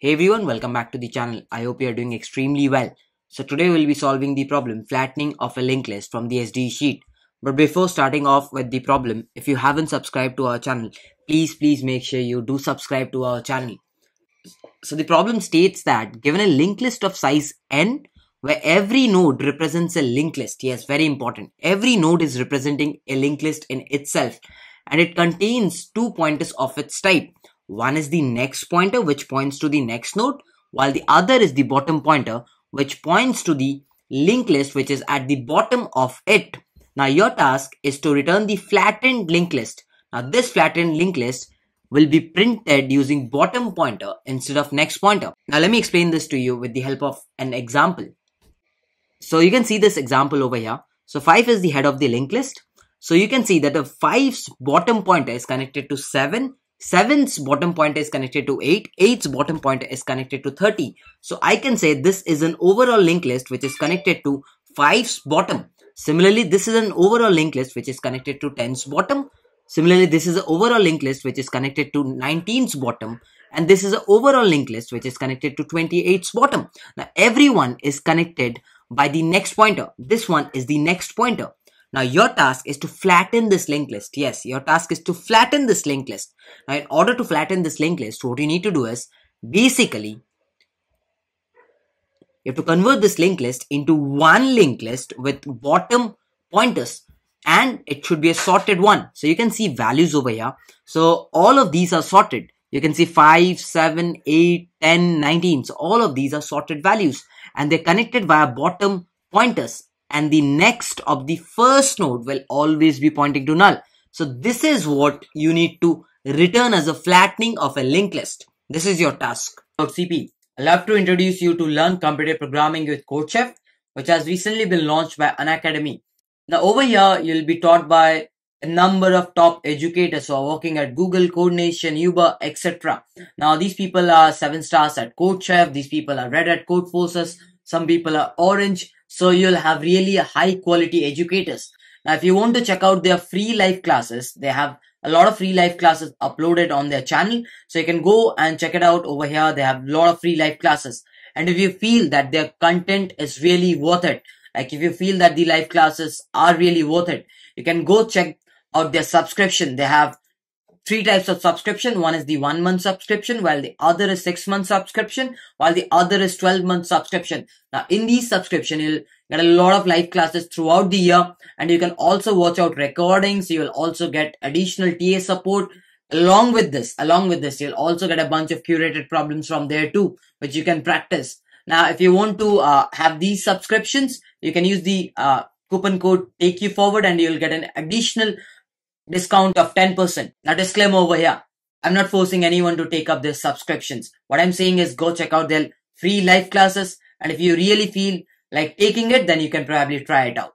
Hey everyone, welcome back to the channel. I hope you are doing extremely well. So today we'll be solving the problem flattening of a linked list from the SD sheet. But before starting off with the problem, if you haven't subscribed to our channel, please please make sure you do subscribe to our channel. So the problem states that given a linked list of size n where every node represents a linked list. Yes, very important. Every node is representing a linked list in itself and it contains two pointers of its type one is the next pointer which points to the next node while the other is the bottom pointer which points to the linked list which is at the bottom of it. Now your task is to return the flattened linked list. Now this flattened linked list will be printed using bottom pointer instead of next pointer. Now let me explain this to you with the help of an example. So you can see this example over here. So 5 is the head of the linked list. So you can see that the 5's bottom pointer is connected to 7 7's bottom pointer is connected to 8, 8's bottom pointer is connected to 30. So I can say this is an overall linked list which is connected to 5's bottom. Similarly, this is an overall linked list which is connected to 10's bottom. Similarly, this is an overall linked list which is connected to 19's bottom. And this is an overall linked list which is connected to 28's bottom. Now everyone is connected by the next pointer. This one is the next pointer. Now your task is to flatten this linked list. Yes, your task is to flatten this linked list. Now in order to flatten this linked list, what you need to do is basically you have to convert this linked list into one linked list with bottom pointers and it should be a sorted one. So you can see values over here. So all of these are sorted. You can see 5, 7, 8, 10, 19. So all of these are sorted values and they're connected via bottom pointers and the next of the first node will always be pointing to null. So this is what you need to return as a flattening of a linked list. This is your task. CP. I love to introduce you to learn computer programming with CodeChef, which has recently been launched by An Academy. Now over here, you'll be taught by a number of top educators who are working at Google, CodeNation, Uber, etc. Now these people are seven stars at CodeChef. These people are red at CodeForces. Some people are orange so you'll have really high quality educators. Now, if you want to check out their free live classes, they have a lot of free live classes uploaded on their channel. So you can go and check it out over here. They have a lot of free live classes. And if you feel that their content is really worth it, like if you feel that the live classes are really worth it, you can go check out their subscription. They have three types of subscription. One is the one month subscription, while the other is six month subscription, while the other is 12 month subscription. Now, in these subscription, you'll get a lot of live classes throughout the year and you can also watch out recordings. You'll also get additional TA support. Along with this, along with this, you'll also get a bunch of curated problems from there too, which you can practice. Now, if you want to uh, have these subscriptions, you can use the uh, coupon code take you forward and you'll get an additional discount of 10%. Now disclaimer over here. I'm not forcing anyone to take up their subscriptions. What I'm saying is go check out their free live classes. And if you really feel like taking it, then you can probably try it out.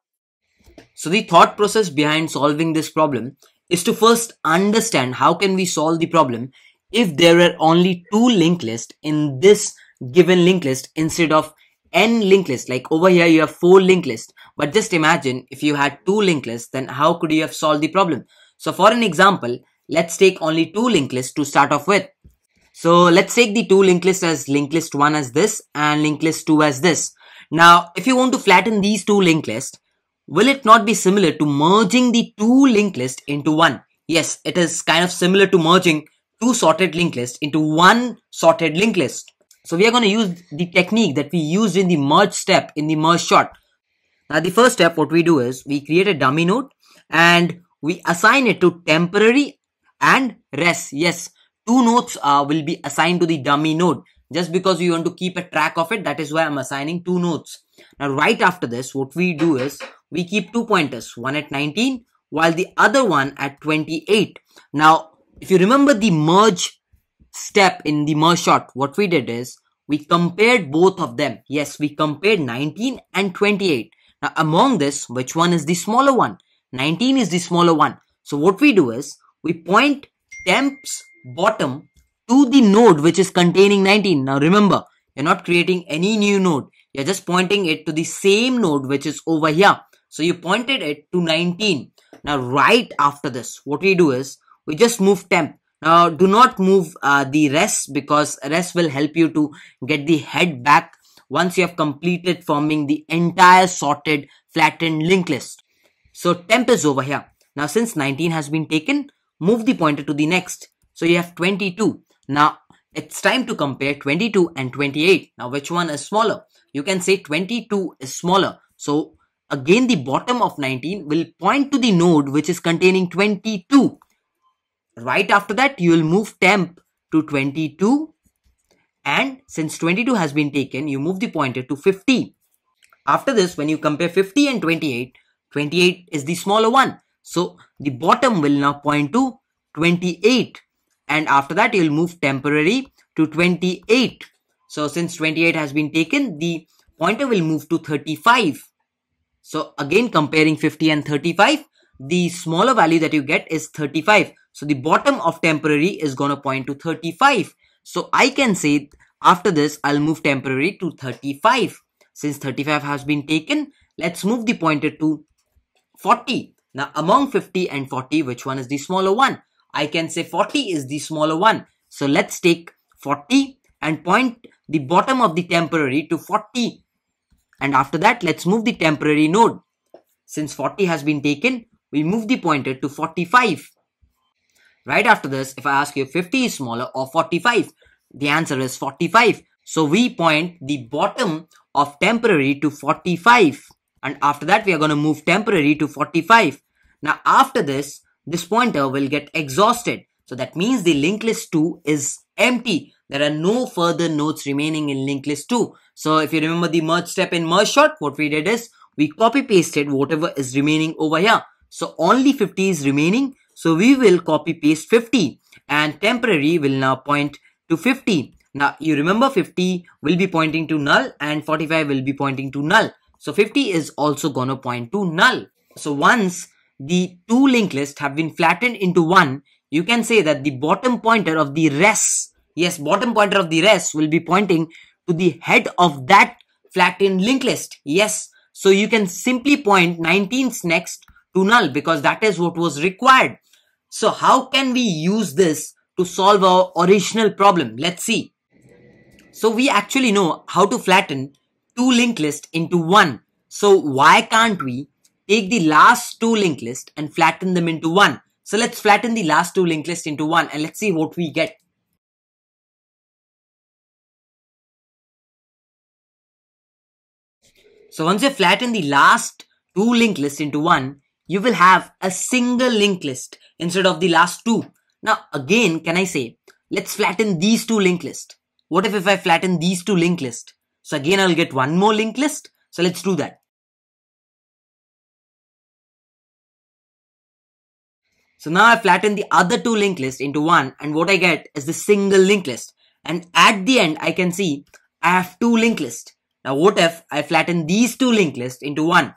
So the thought process behind solving this problem is to first understand how can we solve the problem if there are only two linked lists in this given linked list instead of n linked list. Like over here, you have four linked lists. But just imagine if you had two linked lists, then how could you have solved the problem? So for an example, let's take only two linked lists to start off with. So let's take the two linked lists as linked list 1 as this and linked list 2 as this. Now, if you want to flatten these two linked lists, will it not be similar to merging the two linked lists into one? Yes, it is kind of similar to merging two sorted linked lists into one sorted linked list. So we are going to use the technique that we used in the merge step in the merge shot. Now the first step what we do is we create a dummy node and we assign it to temporary and res. Yes, two nodes uh, will be assigned to the dummy node just because we want to keep a track of it. That is why I'm assigning two nodes. Now, right after this, what we do is we keep two pointers, one at 19 while the other one at 28. Now, if you remember the merge step in the merge shot, what we did is we compared both of them. Yes, we compared 19 and 28. Now, among this, which one is the smaller one? 19 is the smaller one. So what we do is we point temp's bottom to the node which is containing 19. Now remember, you're not creating any new node. You're just pointing it to the same node which is over here. So you pointed it to 19. Now right after this, what we do is we just move temp. Now do not move uh, the rest because rest will help you to get the head back once you have completed forming the entire sorted flattened linked list. So temp is over here. Now since 19 has been taken, move the pointer to the next. So you have 22. Now it's time to compare 22 and 28. Now which one is smaller? You can say 22 is smaller. So again the bottom of 19 will point to the node which is containing 22. Right after that you will move temp to 22 and since 22 has been taken you move the pointer to 50. After this when you compare 50 and 28 28 is the smaller one. So the bottom will now point to 28 and after that you'll move temporary to 28. So since 28 has been taken, the pointer will move to 35. So again comparing 50 and 35, the smaller value that you get is 35. So the bottom of temporary is going to point to 35. So I can say after this, I'll move temporary to 35. Since 35 has been taken, let's move the pointer to 40. Now among 50 and 40, which one is the smaller one? I can say 40 is the smaller one. So let's take 40 and point the bottom of the temporary to 40. And after that, let's move the temporary node. Since 40 has been taken, we move the pointer to 45. Right after this, if I ask you 50 is smaller or 45, the answer is 45. So we point the bottom of temporary to 45 and after that we are going to move temporary to 45. Now after this, this pointer will get exhausted. So that means the linked list 2 is empty. There are no further nodes remaining in linked list 2. So if you remember the merge step in merge sort, what we did is we copy pasted whatever is remaining over here. So only 50 is remaining. So we will copy paste 50 and temporary will now point to 50. Now you remember 50 will be pointing to null and 45 will be pointing to null. So 50 is also going to point to null. So once the two linked lists have been flattened into one, you can say that the bottom pointer of the res, yes, bottom pointer of the res will be pointing to the head of that flattened linked list. Yes. So you can simply point 19's next to null because that is what was required. So how can we use this to solve our original problem? Let's see. So we actually know how to flatten two linked lists into one. So why can't we take the last two linked lists and flatten them into one? So let's flatten the last two linked lists into one and let's see what we get. So once you flatten the last two linked lists into one, you will have a single linked list instead of the last two. Now again, can I say, let's flatten these two linked lists. What if if I flatten these two linked lists? So again, I'll get one more linked list. So let's do that. So now I flatten the other two linked lists into one and what I get is the single linked list. And at the end, I can see I have two linked lists. Now what if I flatten these two linked lists into one?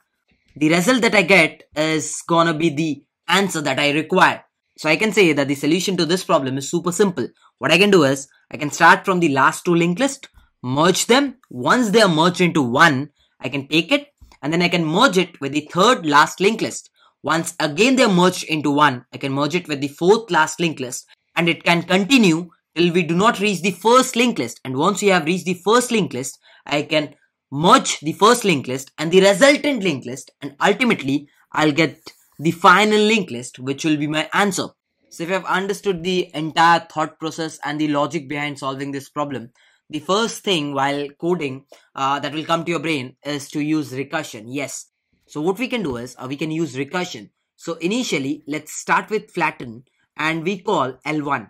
The result that I get is gonna be the answer that I require. So I can say that the solution to this problem is super simple. What I can do is I can start from the last two linked lists merge them. Once they are merged into one, I can take it and then I can merge it with the third last linked list. Once again they are merged into one, I can merge it with the fourth last linked list and it can continue till we do not reach the first linked list. And once we have reached the first linked list, I can merge the first linked list and the resultant linked list and ultimately I'll get the final linked list which will be my answer. So if you have understood the entire thought process and the logic behind solving this problem, the first thing while coding uh, that will come to your brain is to use recursion. Yes. So what we can do is uh, we can use recursion. So initially, let's start with flatten and we call L1.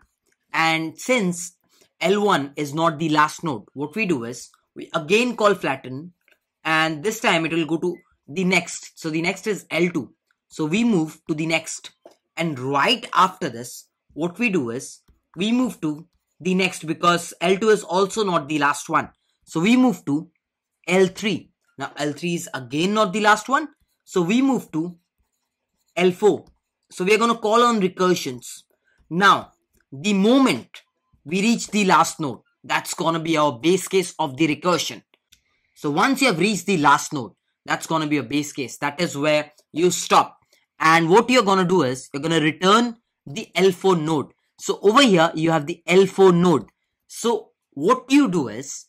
And since L1 is not the last node, what we do is we again call flatten and this time it will go to the next. So the next is L2. So we move to the next. And right after this, what we do is we move to the next because L2 is also not the last one. So we move to L3. Now L3 is again not the last one. So we move to L4. So we are going to call on recursions. Now the moment we reach the last node, that's going to be our base case of the recursion. So once you have reached the last node, that's going to be your base case. That is where you stop. And what you're going to do is you're going to return the L4 node. So over here, you have the L4 node. So what you do is,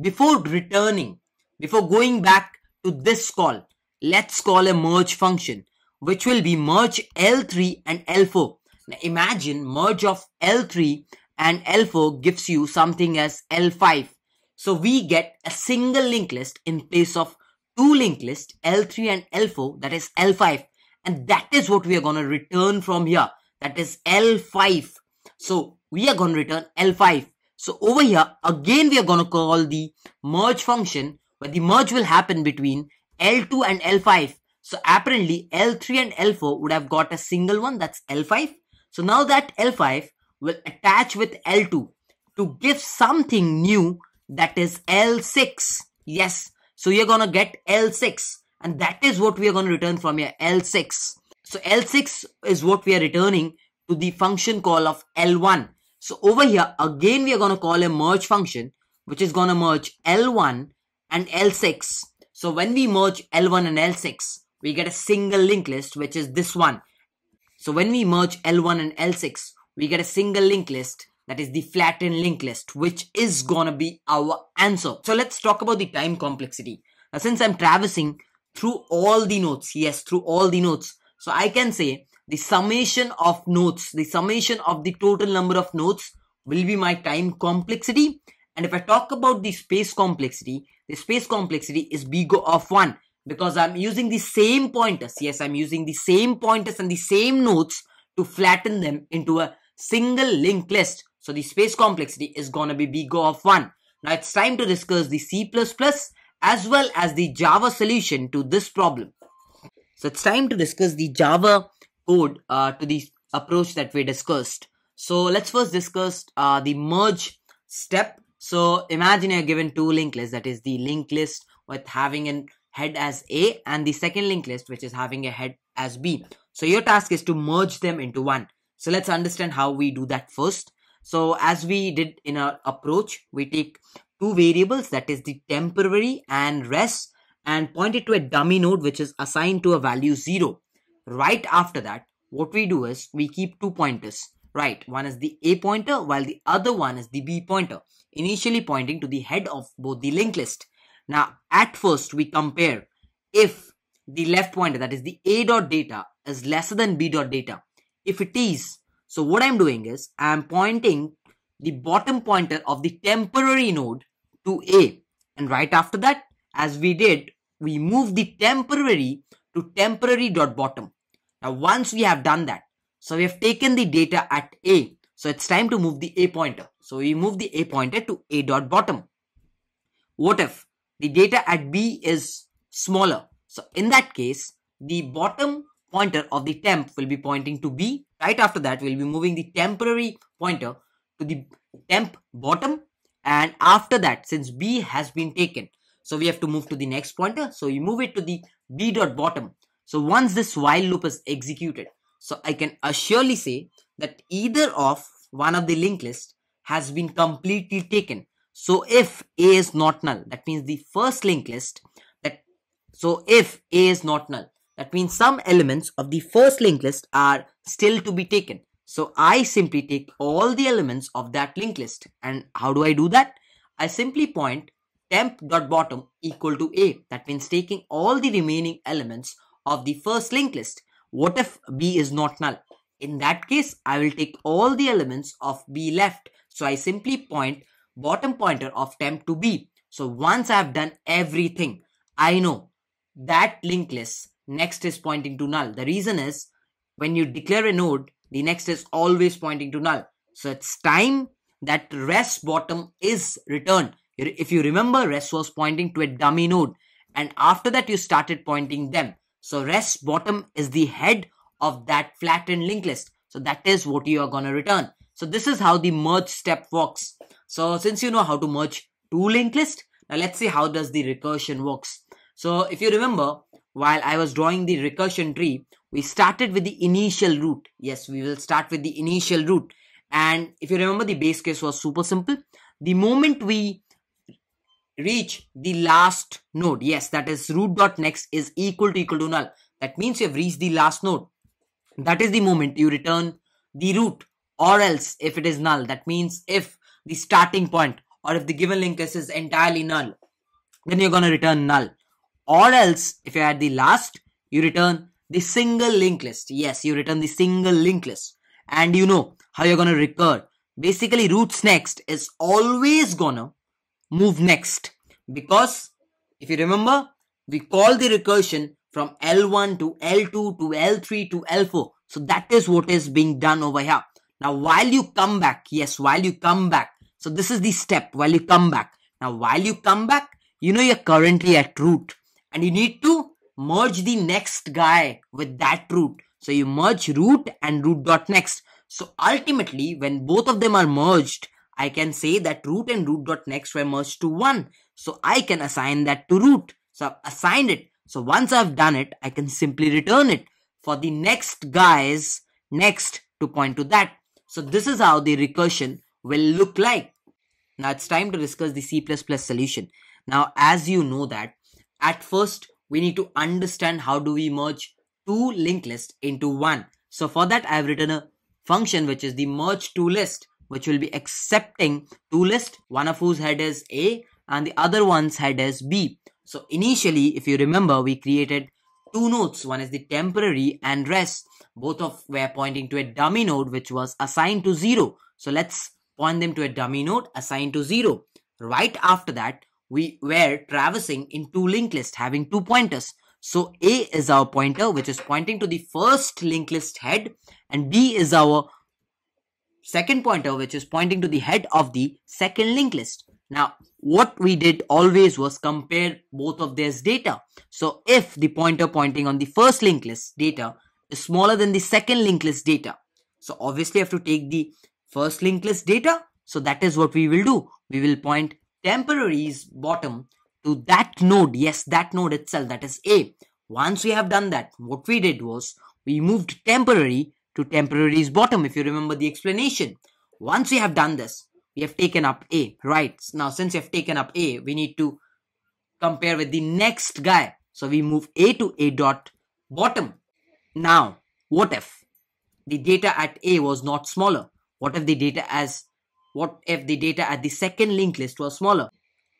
before returning, before going back to this call, let's call a merge function, which will be merge L3 and L4. Now imagine merge of L3 and L4 gives you something as L5. So we get a single linked list in place of two linked lists L3 and L4 that is L5 and that is what we are going to return from here that is L5 so we are going to return L5. So over here, again, we are going to call the merge function where the merge will happen between L2 and L5. So apparently L3 and L4 would have got a single one that's L5. So now that L5 will attach with L2 to give something new that is L6. Yes. So you're going to get L6 and that is what we are going to return from here L6. So L6 is what we are returning to the function call of L1. So over here, again, we are going to call a merge function, which is going to merge L1 and L6. So when we merge L1 and L6, we get a single linked list, which is this one. So when we merge L1 and L6, we get a single linked list, that is the flattened linked list, which is gonna be our answer. So let's talk about the time complexity. Now, since I'm traversing through all the nodes, yes, through all the nodes, so I can say the summation of nodes, the summation of the total number of nodes will be my time complexity. And if I talk about the space complexity, the space complexity is big of 1 because I'm using the same pointers. Yes, I'm using the same pointers and the same nodes to flatten them into a single linked list. So the space complexity is going to be big of 1. Now it's time to discuss the C++ as well as the Java solution to this problem. So it's time to discuss the Java code uh, to the approach that we discussed. So let's first discuss uh, the merge step. So imagine you're given two linked lists, that is the linked list with having a head as A and the second linked list which is having a head as B. So your task is to merge them into one. So let's understand how we do that first. So as we did in our approach, we take two variables that is the temporary and rest and point it to a dummy node which is assigned to a value 0 right after that, what we do is we keep two pointers, right? One is the A pointer while the other one is the B pointer, initially pointing to the head of both the linked list. Now, at first, we compare if the left pointer, that is the A dot data, is lesser than B dot data. If it is, so what I'm doing is I'm pointing the bottom pointer of the temporary node to A. And right after that, as we did, we move the temporary to temporary dot bottom. Now, once we have done that, so we have taken the data at A. So it's time to move the A pointer. So we move the A pointer to A dot bottom. What if the data at B is smaller? So in that case, the bottom pointer of the temp will be pointing to B. Right after that, we'll be moving the temporary pointer to the temp bottom. And after that, since B has been taken, so we have to move to the next pointer. So we move it to the b dot bottom. So once this while loop is executed, so I can assuredly say that either of one of the linked list has been completely taken. So if A is not null, that means the first linked list that so if A is not null, that means some elements of the first linked list are still to be taken. So I simply take all the elements of that linked list. And how do I do that? I simply point temp dot bottom equal to A. That means taking all the remaining elements of the first linked list. What if B is not null? In that case, I will take all the elements of B left. So I simply point bottom pointer of temp to B. So once I have done everything, I know that linked list next is pointing to null. The reason is when you declare a node, the next is always pointing to null. So it's time that rest bottom is returned. If you remember, rest was pointing to a dummy node and after that you started pointing them. So rest bottom is the head of that flattened linked list. So that is what you are going to return. So this is how the merge step works. So since you know how to merge two linked list, now let's see how does the recursion works. So if you remember, while I was drawing the recursion tree, we started with the initial root. Yes, we will start with the initial root. And if you remember, the base case was super simple. The moment we reach the last node. Yes, that is root dot next is equal to equal to null. That means you have reached the last node. That is the moment you return the root or else if it is null. That means if the starting point or if the given link is entirely null, then you're going to return null. Or else if you're at the last, you return the single linked list. Yes, you return the single linked list. And you know how you're going to recur. Basically, roots next is always going to move next because if you remember we call the recursion from L1 to L2 to L3 to L4 so that is what is being done over here now while you come back yes while you come back so this is the step while you come back now while you come back you know you're currently at root and you need to merge the next guy with that root so you merge root and root dot next so ultimately when both of them are merged I can say that root and root dot next were merged to one. So I can assign that to root. So I've assigned it. So once I've done it, I can simply return it for the next guys next to point to that. So this is how the recursion will look like. Now it's time to discuss the C++ solution. Now as you know that at first we need to understand how do we merge two linked lists into one. So for that I have written a function which is the merge to list which will be accepting two lists, one of whose head is A and the other one's head is B. So initially, if you remember, we created two nodes. One is the temporary and rest, both of were pointing to a dummy node which was assigned to 0. So let's point them to a dummy node assigned to 0. Right after that, we were traversing in two linked lists having two pointers. So A is our pointer which is pointing to the first linked list head and B is our second pointer, which is pointing to the head of the second linked list. Now, what we did always was compare both of these data. So if the pointer pointing on the first linked list data is smaller than the second linked list data, so obviously have to take the first linked list data. So that is what we will do. We will point temporaries bottom to that node. Yes, that node itself, that is A. Once we have done that, what we did was we moved temporary to temporary's bottom, if you remember the explanation. Once we have done this, we have taken up A, right? Now, since we have taken up A, we need to compare with the next guy. So we move A to A dot bottom. Now, what if the data at A was not smaller? What if the data as what if the data at the second linked list was smaller?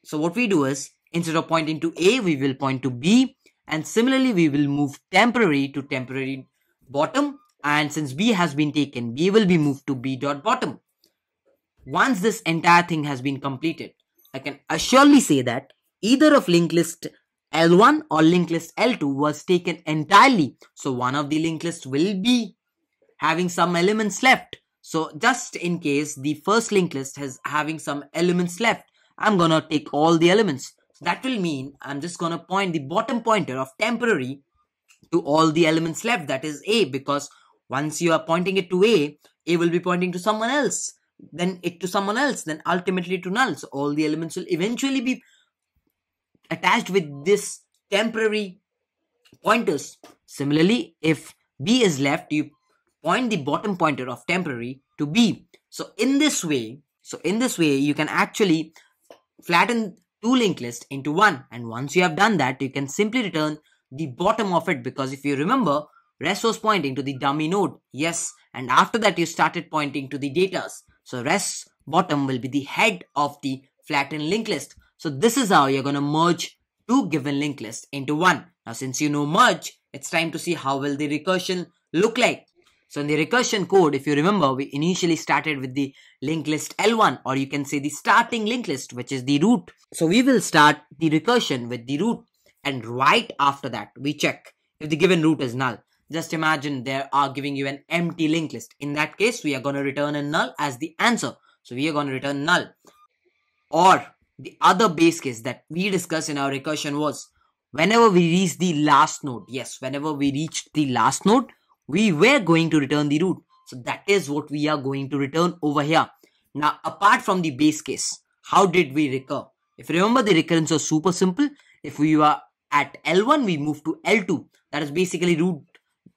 So what we do is instead of pointing to A, we will point to B and similarly we will move temporary to temporary bottom and since b has been taken b will be moved to b dot bottom once this entire thing has been completed i can assuredly say that either of linked list l1 or linked list l2 was taken entirely so one of the linked lists will be having some elements left so just in case the first linked list has having some elements left i'm gonna take all the elements that will mean i'm just gonna point the bottom pointer of temporary to all the elements left that is a because once you are pointing it to A, A will be pointing to someone else, then it to someone else, then ultimately to null. So all the elements will eventually be attached with this temporary pointers. Similarly, if B is left, you point the bottom pointer of temporary to B. So in this way, so in this way, you can actually flatten two linked list into one. And once you have done that, you can simply return the bottom of it because if you remember, Rest was pointing to the dummy node, yes, and after that you started pointing to the datas. So rest bottom will be the head of the flattened linked list. So this is how you're going to merge two given linked lists into one. Now since you know merge, it's time to see how will the recursion look like. So in the recursion code, if you remember, we initially started with the linked list L1 or you can say the starting linked list, which is the root. So we will start the recursion with the root and right after that we check if the given root is null. Just imagine they are giving you an empty linked list. In that case, we are going to return a null as the answer. So we are going to return null. Or the other base case that we discussed in our recursion was whenever we reach the last node. Yes, whenever we reached the last node, we were going to return the root. So that is what we are going to return over here. Now, apart from the base case, how did we recur? If you remember, the recurrence was super simple. If we were at L1, we move to L2. That is basically root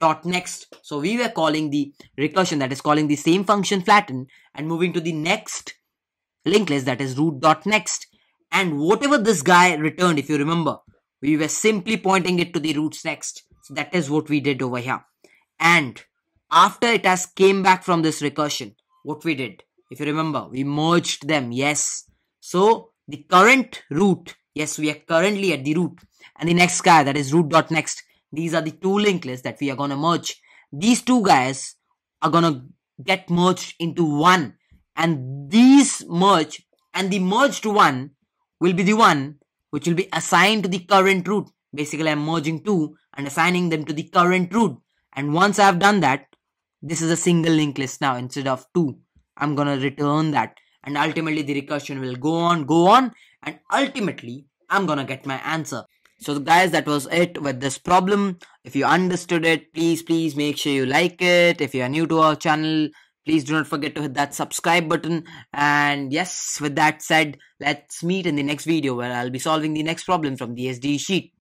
dot next. So we were calling the recursion that is calling the same function flatten and moving to the next linked list that is root dot next. And whatever this guy returned, if you remember, we were simply pointing it to the roots next. So that is what we did over here. And after it has came back from this recursion, what we did, if you remember, we merged them. Yes. So the current root, yes, we are currently at the root and the next guy that is root dot next these are the two linked lists that we are going to merge. These two guys are going to get merged into one. And these merge and the merged one will be the one which will be assigned to the current root. Basically, I'm merging two and assigning them to the current root. And once I've done that, this is a single linked list now instead of two. I'm going to return that. And ultimately, the recursion will go on, go on. And ultimately, I'm going to get my answer so guys that was it with this problem if you understood it please please make sure you like it if you are new to our channel please do not forget to hit that subscribe button and yes with that said let's meet in the next video where i'll be solving the next problem from the sd sheet